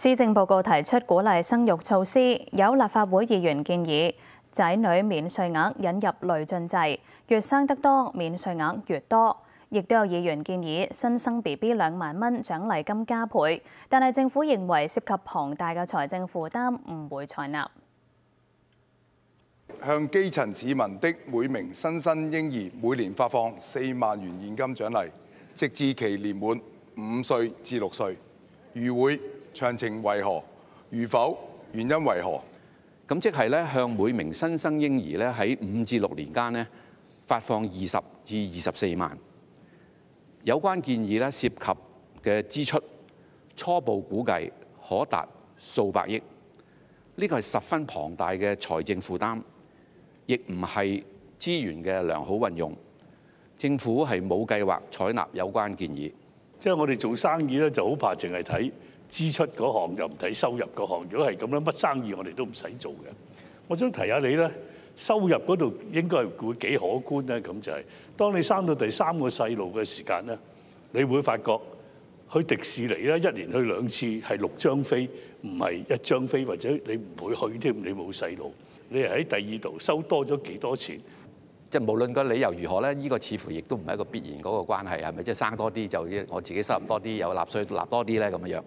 施政報告提出鼓勵生育措施，有立法會議員建議仔女免税額引入累進制，越生得多，免税額越多。亦都有議員建議新生 B B 兩萬蚊獎勵金加倍，但係政府認為涉及龐大嘅財政負擔，唔會採納。向基層市民的每名新生嬰兒每年發放四萬元現金獎勵，直至其年滿五歲至六歲，如會。詳情為何？如否？原因為何？咁即係咧，向每名新生嬰兒咧，喺五至六年間咧，發放二十至二十四萬。有關建議咧，涉及嘅支出初步估計可達數百億。呢個係十分龐大嘅財政負擔，亦唔係資源嘅良好運用。政府係冇計劃採納有關建議。即係我哋做生意咧，就好怕淨係睇支出嗰行，就唔睇收入嗰行。如果係咁樣，乜生意我哋都唔使做嘅。我想提下你咧，收入嗰度應該係會幾可觀咧。咁就係當你生到第三個細路嘅時間咧，你會發覺去迪士尼咧，一年去兩次係六張飛，唔係一張飛，或者你唔會去添，你冇細路。你係喺第二度收多咗幾多錢？即係無論個理由如何咧，依個似乎亦都唔係一個必然嗰個關係，係咪？即係生多啲就我自己收入多啲，有納税納多啲咧，咁樣。